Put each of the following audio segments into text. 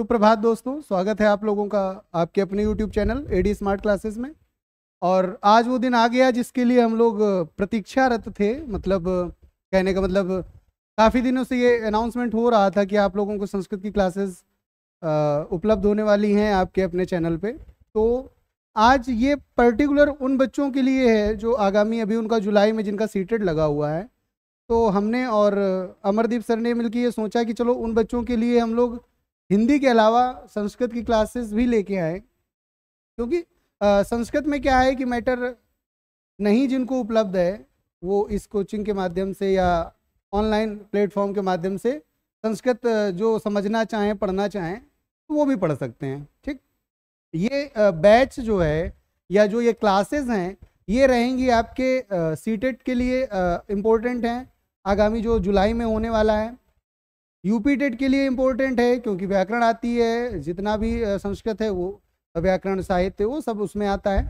सुप्रभात दोस्तों स्वागत है आप लोगों का आपके अपने YouTube channel A D smart classes में और आज वो दिन आ गया जिसके लिए हम लोग प्रतीक्षारत थे मतलब कहने का मतलब काफ़ी दिनों से ये अनाउंसमेंट हो रहा था कि आप लोगों को संस्कृत की क्लासेस उपलब्ध होने वाली हैं आपके अपने चैनल पे तो आज ये पर्टिकुलर उन बच्चों के लिए है जो आगामी अभी उनका जुलाई में जिनका सीटेड e लगा हुआ है तो हमने और अमरदीप सर ने मिलकर ये सोचा कि चलो उन बच्चों के लिए हम लोग हिंदी के अलावा संस्कृत की क्लासेस भी लेके आए क्योंकि संस्कृत में क्या है कि मैटर नहीं जिनको उपलब्ध है वो इस कोचिंग के माध्यम से या ऑनलाइन प्लेटफॉर्म के माध्यम से संस्कृत जो समझना चाहें पढ़ना चाहें तो वो भी पढ़ सकते हैं ठीक ये बैच जो है या जो ये क्लासेस हैं ये रहेंगी आपके सीटेट के लिए इम्पोर्टेंट हैं आगामी जो जुलाई में होने वाला है यूपी टेट के लिए इम्पोर्टेंट है क्योंकि व्याकरण आती है जितना भी संस्कृत है वो व्याकरण साहित्य वो सब उसमें आता है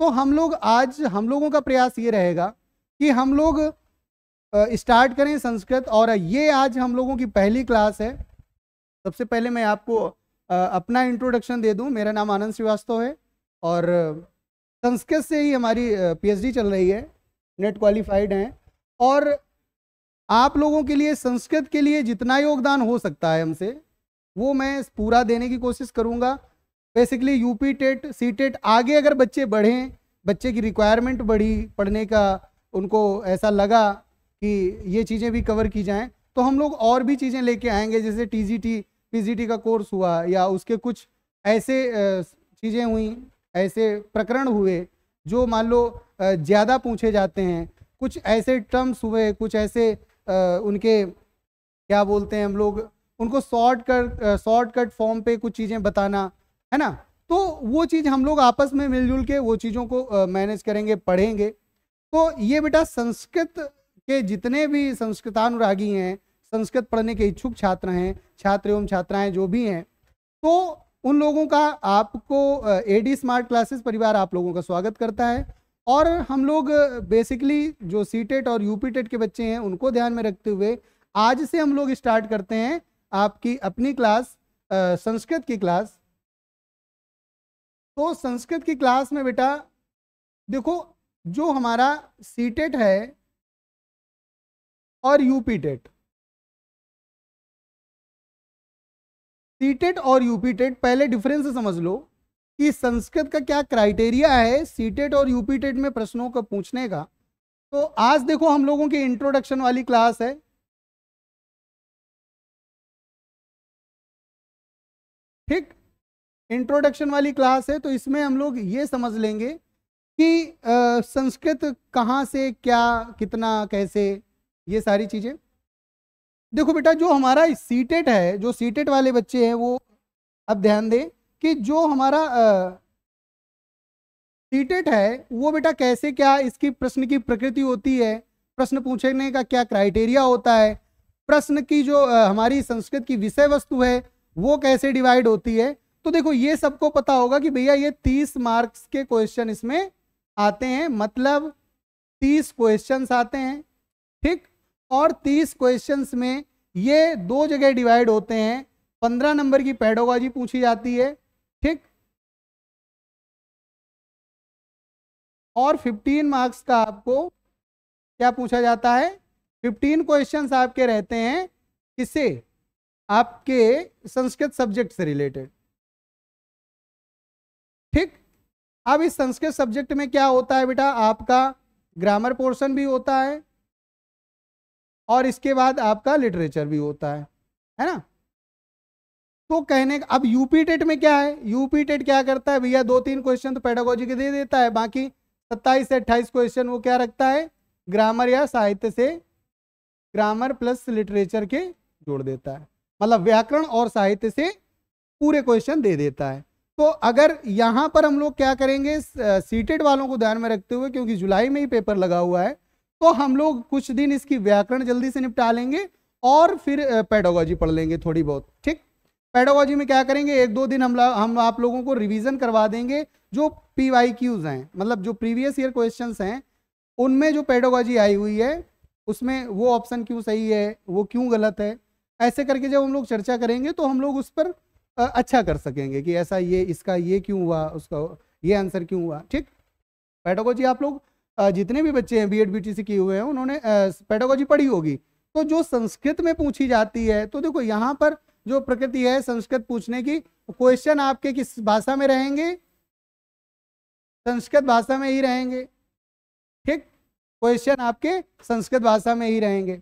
तो हम लोग आज हम लोगों का प्रयास ये रहेगा कि हम लोग स्टार्ट करें संस्कृत और ये आज हम लोगों की पहली क्लास है सबसे पहले मैं आपको अपना इंट्रोडक्शन दे दूं मेरा नाम आनंद श्रीवास्तव है और संस्कृत से ही हमारी पीएचडी चल रही है नेट क्वालिफाइड हैं और आप लोगों के लिए संस्कृत के लिए जितना योगदान हो सकता है हमसे वो मैं पूरा देने की कोशिश करूँगा basically UP TET C TET आगे अगर बच्चे बढ़ें बच्चे की रिक्वायरमेंट बढ़ी पढ़ने का उनको ऐसा लगा कि ये चीज़ें भी कवर की जाएं तो हम लोग और भी चीज़ें लेके आएंगे जैसे टीजीटी पीजीटी का कोर्स हुआ या उसके कुछ ऐसे चीज़ें हुई ऐसे प्रकरण हुए जो मान लो ज़्यादा पूछे जाते हैं कुछ ऐसे टर्म्स हुए कुछ ऐसे उनके क्या बोलते हैं हम लोग उनको shortcut shortcut form पे कुछ चीज़ें बताना है ना तो वो चीज़ हम लोग आपस में मिलजुल के वो चीज़ों को मैनेज करेंगे पढ़ेंगे तो ये बेटा संस्कृत के जितने भी संस्कृतानुरागी हैं संस्कृत पढ़ने के इच्छुक छात्र हैं छात्र एवं छात्राएं जो भी हैं तो उन लोगों का आपको एडी स्मार्ट क्लासेस परिवार आप लोगों का स्वागत करता है और हम लोग बेसिकली जो सी टेट e और यूपी टेट e के बच्चे हैं उनको ध्यान में रखते हुए आज से हम लोग स्टार्ट करते हैं आपकी अपनी क्लास आ, संस्कृत की क्लास तो संस्कृत की क्लास में बेटा देखो जो हमारा सी टेट e है और यूपी टेट सी टेट और यूपी टेट पहले डिफरेंस समझ लो कि संस्कृत का क्या क्राइटेरिया है सीटेट और यूपी में प्रश्नों को पूछने का तो आज देखो हम लोगों की इंट्रोडक्शन वाली क्लास है ठीक इंट्रोडक्शन वाली क्लास है तो इसमें हम लोग ये समझ लेंगे कि आ, संस्कृत कहाँ से क्या कितना कैसे ये सारी चीज़ें देखो बेटा जो हमारा सीटेट है जो सीटेट वाले बच्चे हैं वो अब ध्यान दें कि जो हमारा टीटेट है वो बेटा कैसे क्या इसकी प्रश्न की प्रकृति होती है प्रश्न पूछने का क्या क्राइटेरिया होता है प्रश्न की जो हमारी संस्कृत की विषय वस्तु है वो कैसे डिवाइड होती है तो देखो ये सबको पता होगा कि भैया ये तीस मार्क्स के क्वेश्चन इसमें आते हैं मतलब तीस क्वेश्चन आते हैं ठीक और तीस क्वेश्चन में ये दो जगह डिवाइड होते हैं पंद्रह नंबर की पैडोगॉजी पूछी जाती है ठीक और 15 मार्क्स का आपको क्या पूछा जाता है 15 क्वेश्चंस आपके रहते हैं किसे आपके संस्कृत सब्जेक्ट से रिलेटेड ठीक अब इस संस्कृत सब्जेक्ट में क्या होता है बेटा आपका ग्रामर पोर्शन भी होता है और इसके बाद आपका लिटरेचर भी होता है है ना तो कहने का अब यूपी टेट में क्या है यूपी टेट क्या करता है भैया दो तीन क्वेश्चन तो पेडागोजी के दे देता है बाकी सत्ताईस से अट्ठाईस क्वेश्चन वो क्या रखता है ग्रामर या साहित्य से ग्रामर प्लस लिटरेचर के जोड़ देता है मतलब व्याकरण और साहित्य से पूरे क्वेश्चन दे देता है तो अगर यहाँ पर हम लोग क्या करेंगे सीटेड वालों को ध्यान में रखते हुए क्योंकि जुलाई में ही पेपर लगा हुआ है तो हम लोग कुछ दिन इसकी व्याकरण जल्दी से निपटा लेंगे और फिर पेडोगोजी पढ़ लेंगे थोड़ी बहुत ठीक पैडोलॉजी में क्या करेंगे एक दो दिन हम हम आप लोगों को रिवीजन करवा देंगे जो पी वाई क्यूज हैं मतलब जो प्रीवियस ईयर क्वेश्चन हैं उनमें जो पैडोलॉजी आई हुई है उसमें वो ऑप्शन क्यों सही है वो क्यों गलत है ऐसे करके जब हम लोग चर्चा करेंगे तो हम लोग उस पर अच्छा कर सकेंगे कि ऐसा ये इसका ये क्यों हुआ उसका ये आंसर क्यों हुआ ठीक पैडोलॉजी आप लोग जितने भी बच्चे हैं B Ed B T C किए हुए हैं उन्होंने पैडोलॉजी पढ़ी होगी तो जो संस्कृत में पूछी जाती है तो देखो यहाँ पर जो प्रकृति है संस्कृत पूछने की क्वेश्चन आपके किस भाषा में रहेंगे संस्कृत भाषा में ही रहेंगे ठीक क्वेश्चन आपके संस्कृत भाषा में ही रहेंगे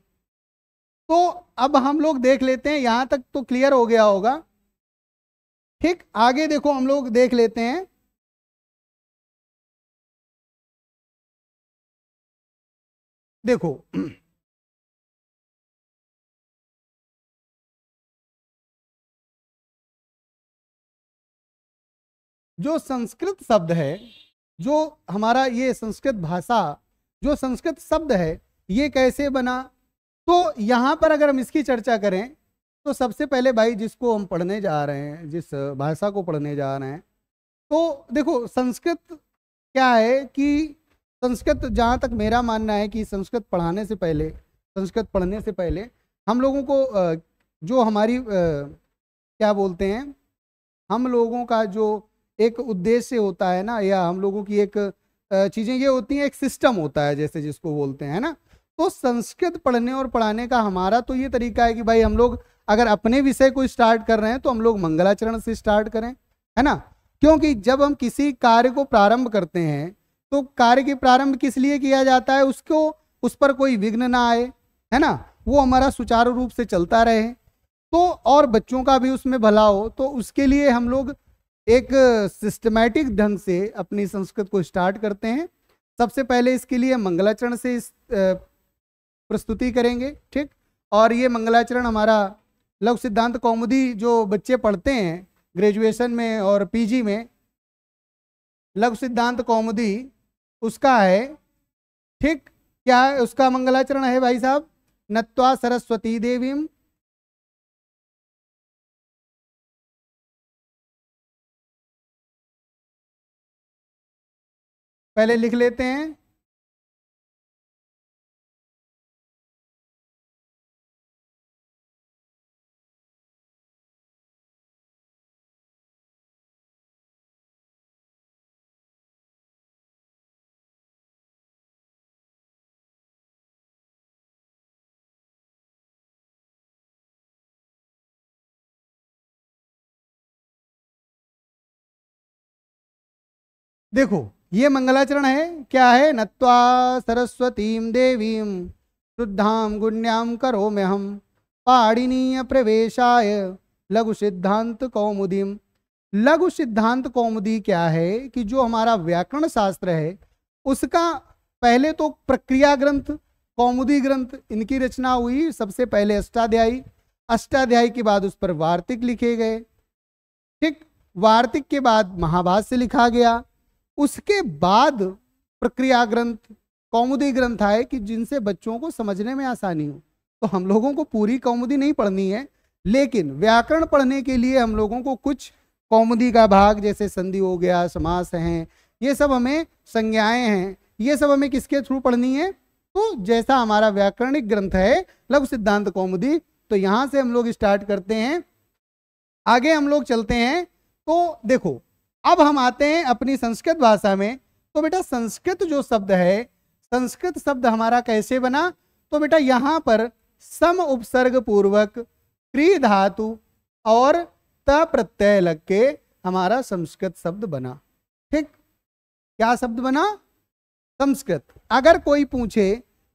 तो अब हम लोग देख लेते हैं यहां तक तो क्लियर हो गया होगा ठीक आगे देखो हम लोग देख लेते हैं देखो जो संस्कृत शब्द है जो हमारा ये संस्कृत भाषा जो संस्कृत शब्द है ये कैसे बना तो यहाँ पर अगर हम इसकी चर्चा करें तो सबसे पहले भाई जिसको हम पढ़ने जा रहे हैं जिस भाषा को पढ़ने जा रहे हैं तो देखो संस्कृत क्या है कि संस्कृत जहाँ तक मेरा मानना है कि संस्कृत पढ़ाने से पहले संस्कृत पढ़ने से पहले हम लोगों को जो हमारी क्या बोलते हैं हम लोगों का जो एक उद्देश्य होता है ना या हम लोगों की एक चीज़ें ये होती हैं एक सिस्टम होता है जैसे जिसको बोलते हैं ना तो संस्कृत पढ़ने और पढ़ाने का हमारा तो ये तरीका है कि भाई हम लोग अगर अपने विषय को स्टार्ट कर रहे हैं तो हम लोग मंगलाचरण से स्टार्ट करें है ना क्योंकि जब हम किसी कार्य को प्रारंभ करते हैं तो कार्य के प्रारंभ किस लिए किया जाता है उसको उस पर कोई विघ्न ना आए है ना वो हमारा सुचारू रूप से चलता रहे तो और बच्चों का भी उसमें भला हो तो उसके लिए हम लोग एक सिस्टमैटिक ढंग से अपनी संस्कृत को स्टार्ट करते हैं सबसे पहले इसके लिए मंगलाचरण से इस प्रस्तुति करेंगे ठीक और ये मंगलाचरण हमारा लघु सिद्धांत कौमुदी जो बच्चे पढ़ते हैं ग्रेजुएशन में और पीजी में लघु सिद्धांत कौमुदी उसका है ठीक क्या उसका मंगलाचरण है भाई साहब नत्वा सरस्वती देवीम पहले लिख लेते हैं देखो ये मंगलाचरण है क्या है नत्वा सरस्वतीम देवीम शुद्धाम गुण्याम करो में हम पाणिनीय प्रवेशाय लघु सिद्धांत कौमुदीम लघु सिद्धांत कौमुदी क्या है कि जो हमारा व्याकरण शास्त्र है उसका पहले तो प्रक्रिया ग्रंथ कौमुदी ग्रंथ इनकी रचना हुई सबसे पहले अष्टाध्यायी अष्टाध्यायी के बाद उस पर वार्तिक लिखे गए ठीक वार्तिक के बाद महाभाष्य लिखा गया उसके बाद प्रक्रिया ग्रंथ कौमुदी ग्रंथ आए कि जिनसे बच्चों को समझने में आसानी हो तो हम लोगों को पूरी कौमुदी नहीं पढ़नी है लेकिन व्याकरण पढ़ने के लिए हम लोगों को कुछ कौमुदी का भाग जैसे संधि हो गया समास है ये सब हमें संज्ञाएं हैं ये सब हमें किसके थ्रू पढ़नी है तो जैसा हमारा व्याकरणिक ग्रंथ है लघु सिद्धांत कौमुदी तो यहाँ से हम लोग स्टार्ट करते हैं आगे हम लोग चलते हैं तो देखो अब हम आते हैं अपनी संस्कृत भाषा में तो बेटा संस्कृत जो शब्द है संस्कृत शब्द हमारा कैसे बना तो बेटा यहाँ पर सम उपसर्ग पूर्वक क्री धातु और त प्रत्यय लग के हमारा संस्कृत शब्द बना ठीक क्या शब्द बना संस्कृत अगर कोई पूछे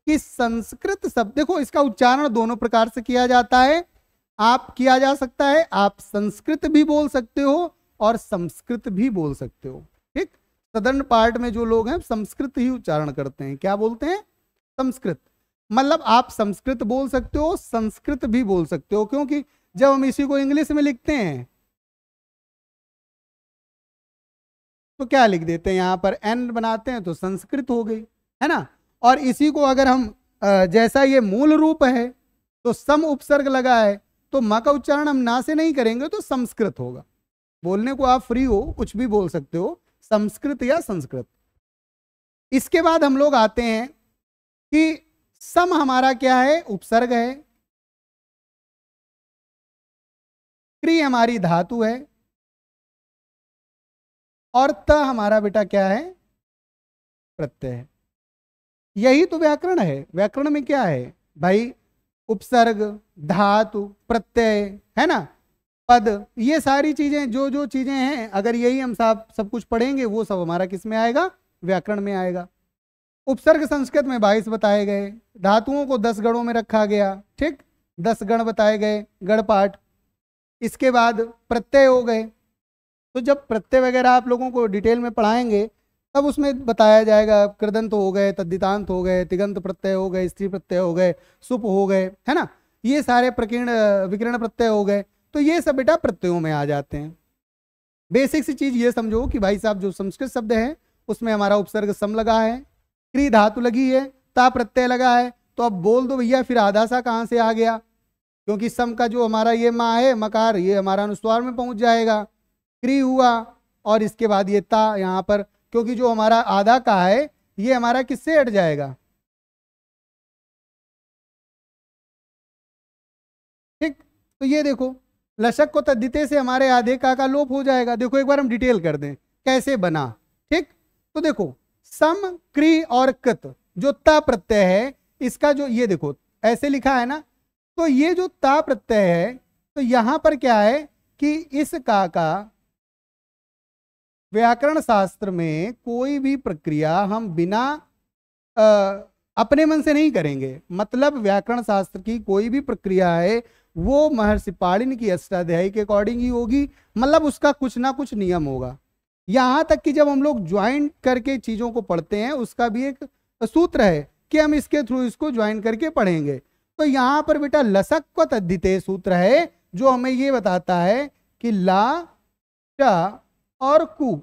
कि संस्कृत शब्द देखो इसका उच्चारण दोनों प्रकार से किया जाता है आप किया जा सकता है आप संस्कृत भी बोल सकते हो और संस्कृत भी बोल सकते हो ठीक सदर्न पार्ट में जो लोग हैं संस्कृत ही उच्चारण करते हैं क्या बोलते हैं संस्कृत मतलब आप संस्कृत बोल सकते हो संस्कृत भी बोल सकते हो क्योंकि जब हम इसी को इंग्लिश में लिखते हैं तो क्या लिख देते हैं यहां पर एन बनाते हैं तो संस्कृत हो गई है ना और इसी को अगर हम जैसा ये मूल रूप है तो सम उपसर्ग लगा है तो म का उच्चारण हम ना से नहीं करेंगे तो संस्कृत होगा बोलने को आप फ्री हो कुछ भी बोल सकते हो संस्कृत या संस्कृत इसके बाद हम लोग आते हैं कि सम हमारा क्या है उपसर्ग है क्री हमारी धातु है और त हमारा बेटा क्या है प्रत्यय है यही तो व्याकरण है व्याकरण में क्या है भाई उपसर्ग धातु प्रत्यय है ना पद ये सारी चीजें जो जो चीजें हैं अगर यही हम साहब सब कुछ पढ़ेंगे वो सब हमारा किस में आएगा व्याकरण में आएगा उपसर्ग संस्कृत में बाईस बताए गए धातुओं को दस गणों में रखा गया ठीक दस गण बताए गए गणपाठ इसके बाद प्रत्यय हो गए तो जब प्रत्यय वगैरह आप लोगों को डिटेल में पढ़ाएंगे तब उसमें बताया जाएगा कृदंत हो गए तद्दितांत हो गए तिगंत प्रत्यय हो गए स्त्री प्रत्यय हो गए सुप हो गए है ना ये सारे प्रकीर्ण विकिरण प्रत्यय हो गए तो ये सब बेटा प्रत्ययों में आ जाते हैं बेसिक सी चीज ये समझो कि भाई साहब जो संस्कृत शब्द है उसमें हमारा उपसर्ग सम लगा है क्री धातु लगी है ता प्रत्यय लगा है तो अब बोल दो भैया फिर आधा सा कहाँ से आ गया क्योंकि सम का जो हमारा ये माँ है मकार ये हमारा अनुस्वार में पहुंच जाएगा क्री हुआ और इसके बाद ये ता यहाँ पर क्योंकि जो हमारा आधा का है ये हमारा किससे हट जाएगा ठीक तो ये देखो लशक को तद्दीते से हमारे आधे का का लोप हो जाएगा देखो एक बार हम डिटेल कर दें कैसे बना ठीक तो देखो सम क्री और कत जो ता प्रत्यय है इसका जो ये देखो ऐसे लिखा है ना तो ये जो ता प्रत्यय है तो यहां पर क्या है कि इस का का व्याकरण शास्त्र में कोई भी प्रक्रिया हम बिना आ, अपने मन से नहीं करेंगे मतलब व्याकरण शास्त्र की कोई भी प्रक्रिया है वो महर्षि पाड़िन की अष्टाध्यायी के अकॉर्डिंग ही होगी मतलब उसका कुछ ना कुछ नियम होगा यहाँ तक कि जब हम लोग ज्वाइन करके चीज़ों को पढ़ते हैं उसका भी एक सूत्र है कि हम इसके थ्रू इसको ज्वाइन करके पढ़ेंगे तो यहाँ पर बेटा लसक को सूत्र है जो हमें ये बताता है कि ला च और कु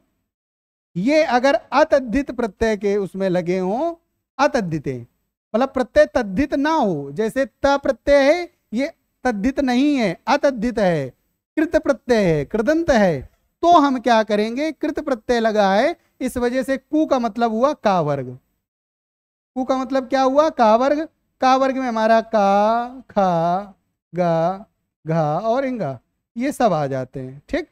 ये अगर अतद्धित प्रत्यय के उसमें लगे हों अतद्धित मतलब प्रत्यय तद्धित ना हो जैसे त प्रत्यय है ये तद्धित नहीं है अतद्धित है कृत प्रत्यय है कृदंत है तो हम क्या करेंगे कृत प्रत्यय लगा है इस वजह से कु का मतलब हुआ का वर्ग कु का मतलब क्या हुआ का वर्ग का वर्ग में हमारा का खा गा घा और इंगा ये सब आ जाते हैं ठीक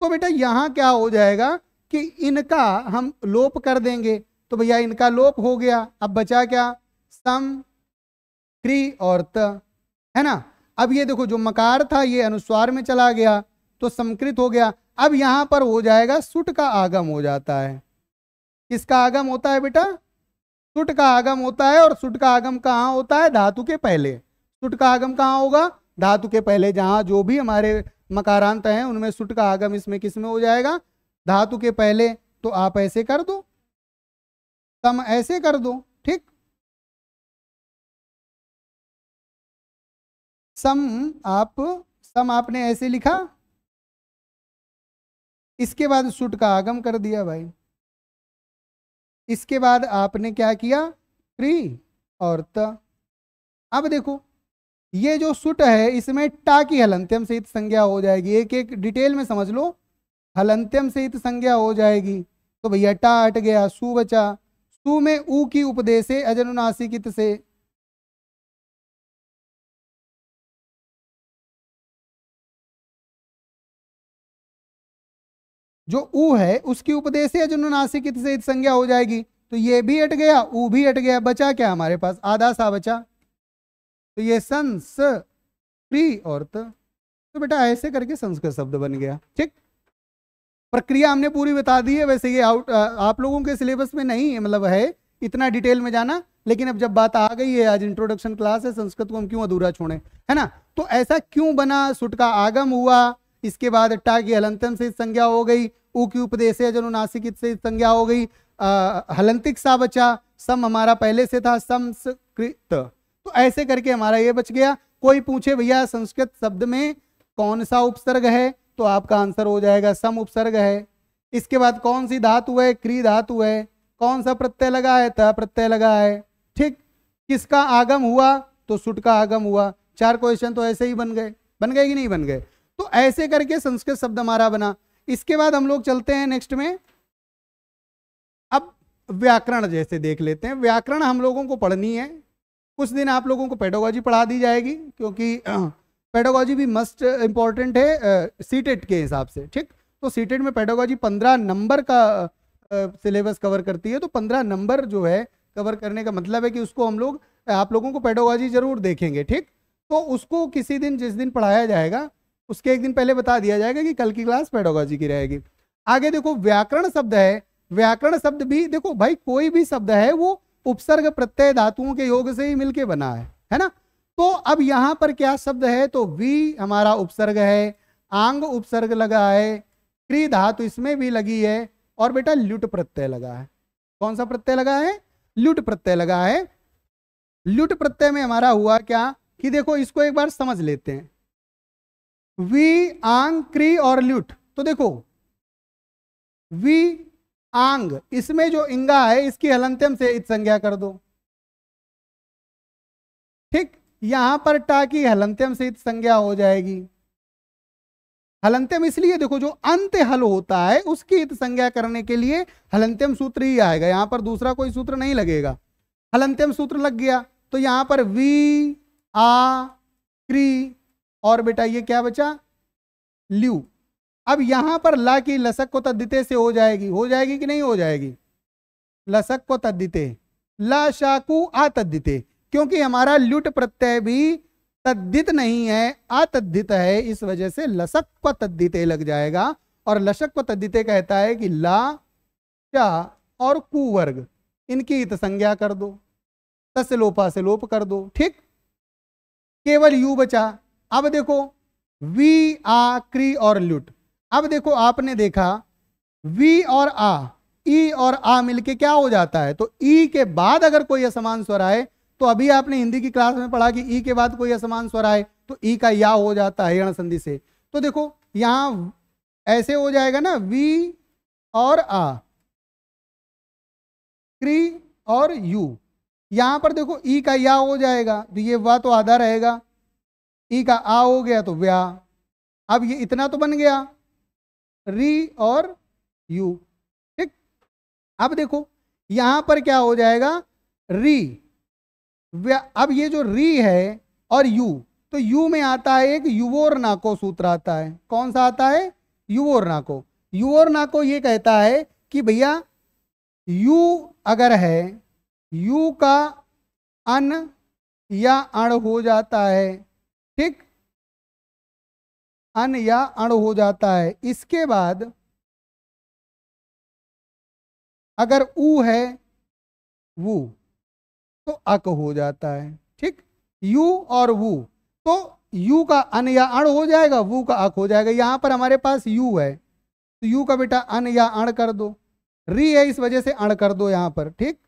तो बेटा यहां क्या हो जाएगा कि इनका हम लोप कर देंगे तो भैया इनका लोप हो गया अब बचा क्या सम क्री और त है ना अब ये देखो जो मकार था ये अनुस्वार में चला गया तो समकृत हो गया अब यहां पर हो जाएगा सुट का आगम हो जाता है किसका आगम होता है बेटा सुट का आगम होता है और सुट का आगम कहाँ होता है धातु के पहले सुट का आगम कहाँ होगा धातु के पहले जहां जो भी हमारे मकारांत हैं उनमें सुट का आगम इसमें किसमें हो जाएगा धातु के पहले तो आप ऐसे कर दो तम ऐसे कर दो सम आप सम आपने ऐसे लिखा इसके बाद सुट का आगम कर दिया भाई इसके बाद आपने क्या किया क्री और त अब देखो ये जो सुट है इसमें टा की हलंत्यम सहित संज्ञा हो जाएगी एक एक डिटेल में समझ लो हलंत्यम सहित संज्ञा हो जाएगी तो भैया टा अट गया सु बचा सु में ऊ की उपदेशे अजनुनासिकित से जो ऊ है उसकी उपदेश है जनुनासिक से संज्ञा हो जाएगी तो ये भी हट गया ऊ भी हट गया बचा क्या हमारे पास आधा सा बचा तो ये संस प्री और तो बेटा ऐसे करके संस्कृत शब्द बन गया ठीक प्रक्रिया हमने पूरी बता दी है वैसे ये आउट आप लोगों के सिलेबस में नहीं है मतलब है इतना डिटेल में जाना लेकिन अब जब बात आ गई है आज इंट्रोडक्शन क्लास है संस्कृत को हम क्यों अधूरा छोड़े है ना तो ऐसा क्यों बना सुट का आगम हुआ इसके बाद टा की हलंतन से संज्ञा हो गई उ की उपदेश जनु नासिक से संज्ञा हो गई हलंतिक सा बचा सम हमारा पहले से था संस्कृत तो ऐसे करके हमारा ये बच गया कोई पूछे भैया संस्कृत शब्द में कौन सा उपसर्ग है तो आपका आंसर हो जाएगा सम उपसर्ग है इसके बाद कौन सी धातु है क्री धातु है कौन सा प्रत्यय लगा है त प्रत्यय लगा है ठीक किसका आगम हुआ तो सुट का आगम हुआ चार क्वेश्चन तो ऐसे ही बन गए बन गए कि नहीं बन गए तो ऐसे करके संस्कृत शब्द हमारा बना इसके बाद हम लोग चलते हैं नेक्स्ट में अब व्याकरण जैसे देख लेते हैं व्याकरण हम लोगों को पढ़नी है कुछ दिन आप लोगों को पेडोगॉजी पढ़ा दी जाएगी क्योंकि पेडोगॉजी भी मस्ट इम्पॉर्टेंट है सीटेट के हिसाब से ठीक तो सीटेट में पेडोगॉजी पंद्रह नंबर का सिलेबस कवर करती है तो पंद्रह नंबर जो है कवर करने का मतलब है कि उसको हम लोग आप लोगों को पेडोगॉजी जरूर देखेंगे ठीक तो उसको किसी दिन जिस दिन पढ़ाया जाएगा उसके एक दिन पहले बता दिया जाएगा कि कल की क्लास पेडोलॉजी की रहेगी आगे देखो व्याकरण शब्द है व्याकरण शब्द भी देखो भाई कोई भी शब्द है वो उपसर्ग प्रत्यय धातुओं के योग से ही मिलके बना है है ना तो अब यहाँ पर क्या शब्द है तो वी हमारा उपसर्ग है आंग उपसर्ग लगा है क्री धातु इसमें भी लगी है और बेटा लुट प्रत्यय लगा है कौन सा प्रत्यय लगा है लुट प्रत्यय लगा है लुट प्रत्यय में हमारा हुआ क्या कि देखो इसको एक बार समझ लेते हैं वी आंग क्री और ल्यूट तो देखो वी आंग इसमें जो इंगा है इसकी हलंत्यम से इत संज्ञा कर दो ठीक यहां पर टा की हलंत्यम से इत संज्ञा हो जाएगी हलंत्यम इसलिए देखो जो अंत हल होता है उसकी इत संज्ञा करने के लिए हलंत्यम सूत्र ही आएगा यहां पर दूसरा कोई सूत्र नहीं लगेगा हलंत्यम सूत्र लग गया तो यहां पर वी आ क्री और बेटा ये क्या बचा ल्यू अब यहां पर ला की लसक को तद्दिते से हो जाएगी हो जाएगी कि नहीं हो जाएगी लसक को तद्दिते ला शाकू आ तद्दिते क्योंकि हमारा लुट प्रत्यय भी तद्दित नहीं है आतद्धित है इस वजह से लसक को तद्दिते लग जाएगा और लसक को तद्दिते कहता है कि ला शा और वर्ग इनकी इत संज्ञा कर दो तस्लोपा से लोप कर दो ठीक केवल यू बचा अब देखो वी आ क्री और लुट अब देखो आपने देखा वी और आ ई और आ मिलके क्या हो जाता है तो ई के बाद अगर कोई असमान स्वर आए तो अभी आपने हिंदी की क्लास में पढ़ा कि ई के बाद कोई असमान स्वर आए तो ई का या हो जाता है यण संधि से तो देखो यहां ऐसे हो जाएगा ना वी और आ क्री और यू यहां पर देखो ई का या हो जाएगा तो ये वह तो आधा रहेगा ई का आ हो गया तो व्या अब ये इतना तो बन गया री और यू ठीक अब देखो यहां पर क्या हो जाएगा री व्या अब ये जो री है और यू तो यू में आता है एक युवोर नाको सूत्र आता है कौन सा आता है युवोर नाको युवोर नाको ये कहता है कि भैया यू अगर है यू का अन या अण हो जाता है ठीक अन या अण हो जाता है इसके बाद अगर ऊ है वो तो अक हो जाता है ठीक यू और वो तो यू का अन या अण हो जाएगा वो का अक हो जाएगा यहां पर हमारे पास यू है तो यू का बेटा अन या अण कर दो री है इस वजह से अण कर दो यहां पर ठीक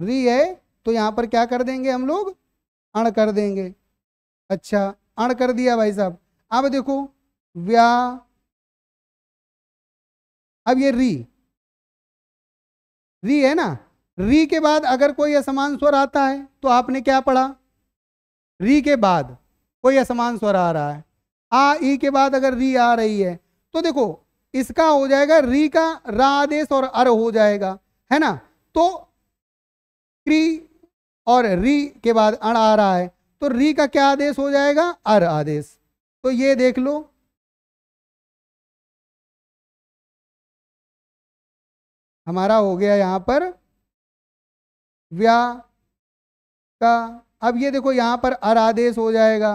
री है तो यहां पर क्या कर देंगे हम लोग अण कर देंगे अच्छा अण कर दिया भाई साहब अब देखो व्या अब ये री री है ना री के बाद अगर कोई असमान स्वर आता है तो आपने क्या पढ़ा री के बाद कोई असमान स्वर आ रहा है आ ई के बाद अगर री आ रही है तो देखो इसका हो जाएगा री का रा आदेश और अर हो जाएगा है ना तो क्री और री के बाद अण आ रहा है तो री का क्या आदेश हो जाएगा अर आदेश तो ये देख लो हमारा हो गया यहां पर व्या का अब ये देखो यहां पर अर आदेश हो जाएगा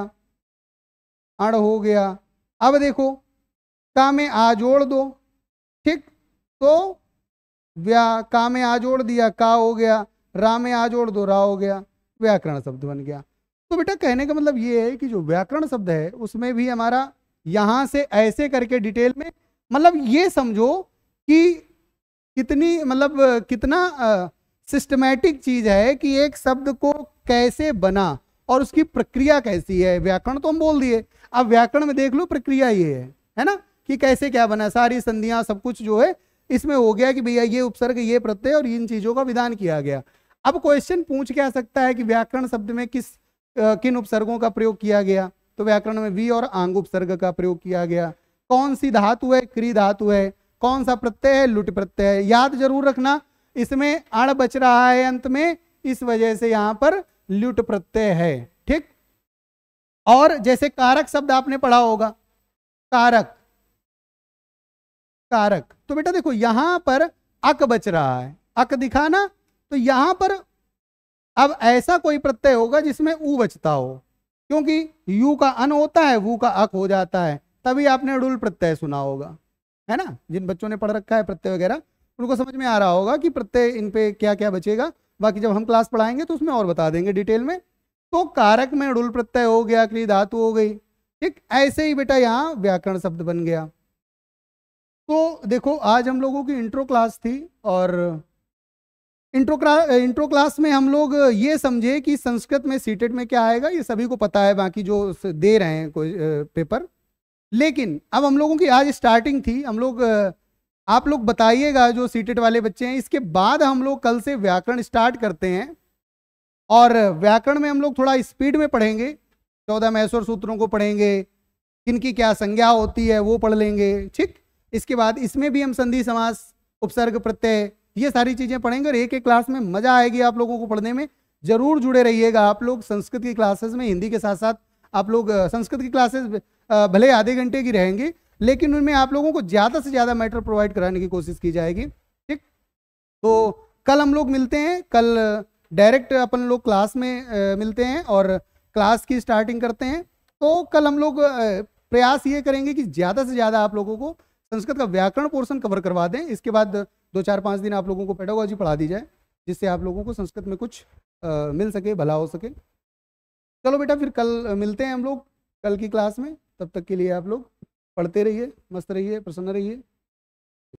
अड़ हो गया अब देखो का में आ जोड़ दो ठीक तो व्या का में आ जोड़ दिया का हो गया रा में आ जोड़ दो रा हो गया व्याकरण शब्द बन गया तो बेटा कहने का मतलब ये है कि जो व्याकरण शब्द है उसमें भी हमारा यहां से ऐसे करके डिटेल में मतलब ये समझो कि कितनी मतलब कितना सिस्टमैटिक चीज है कि एक शब्द को कैसे बना और उसकी प्रक्रिया कैसी है व्याकरण तो हम बोल दिए अब व्याकरण में देख लो प्रक्रिया ये है है ना कि कैसे क्या बना सारी संधियां सब कुछ जो है इसमें हो गया कि भैया ये उपसर्ग ये प्रत्यय और इन चीजों का विधान किया गया अब क्वेश्चन पूछ क्या सकता है कि व्याकरण शब्द में किस किन उपसर्गों का प्रयोग किया गया तो व्याकरण में वी और आंग उपसर्ग का प्रयोग किया गया कौन सी धातु है क्री धातु है कौन सा प्रत्यय है लुट प्रत्यय है याद जरूर रखना इसमें अण बच रहा है अंत में इस वजह से यहां पर लुट प्रत्यय है ठीक और जैसे कारक शब्द आपने पढ़ा होगा कारक कारक तो बेटा देखो यहां पर अक बच रहा है अक दिखा ना तो यहां पर अब ऐसा कोई प्रत्यय होगा जिसमें ऊ बचता हो क्योंकि यू का अन होता है वू का अक हो जाता है तभी आपने डुल प्रत्यय सुना होगा है ना जिन बच्चों ने पढ़ रखा है प्रत्यय वगैरह उनको समझ में आ रहा होगा कि प्रत्यय इन पे क्या क्या बचेगा बाकी जब हम क्लास पढ़ाएंगे तो उसमें और बता देंगे डिटेल में तो कारक में डुल प्रत्यय हो गया कि धातु हो गई एक ऐसे ही बेटा यहाँ व्याकरण शब्द बन गया तो देखो आज हम लोगों की इंट्रो क्लास थी और इंट्रो इंट्रो क्लास में हम लोग ये समझे कि संस्कृत में सीटेट में क्या आएगा ये सभी को पता है बाकी जो दे रहे हैं कोई पेपर लेकिन अब हम लोगों की आज स्टार्टिंग थी हम लोग आप लोग बताइएगा जो सीटेट वाले बच्चे हैं इसके बाद हम लोग कल से व्याकरण स्टार्ट करते हैं और व्याकरण में हम लोग थोड़ा स्पीड में पढ़ेंगे चौदह महेश्वर सूत्रों को पढ़ेंगे किनकी क्या संज्ञा होती है वो पढ़ लेंगे ठीक इसके बाद इसमें भी हम संधि समास उपसर्ग प्रत्यय ये सारी चीज़ें पढ़ेंगे और एक एक क्लास में मज़ा आएगी आप लोगों को पढ़ने में ज़रूर जुड़े रहिएगा आप लोग संस्कृत की क्लासेस में हिंदी के साथ साथ आप लोग संस्कृत की क्लासेस भले आधे घंटे की रहेंगी लेकिन उनमें आप लोगों को ज़्यादा से ज़्यादा मैटर प्रोवाइड कराने की कोशिश की जाएगी ठीक तो कल हम लोग मिलते हैं कल डायरेक्ट अपन लोग क्लास में मिलते हैं और क्लास की स्टार्टिंग करते हैं तो कल हम लोग प्रयास ये करेंगे कि ज़्यादा से ज़्यादा आप लोगों को संस्कृत का व्याकरण पोर्शन कवर करवा दें इसके बाद दो चार पाँच दिन आप लोगों को पेडोगॉजी पढ़ा दी जाए जिससे आप लोगों को संस्कृत में कुछ आ, मिल सके भला हो सके चलो बेटा फिर कल मिलते हैं हम लोग कल की क्लास में तब तक के लिए आप लोग पढ़ते रहिए मस्त रहिए प्रसन्न रहिए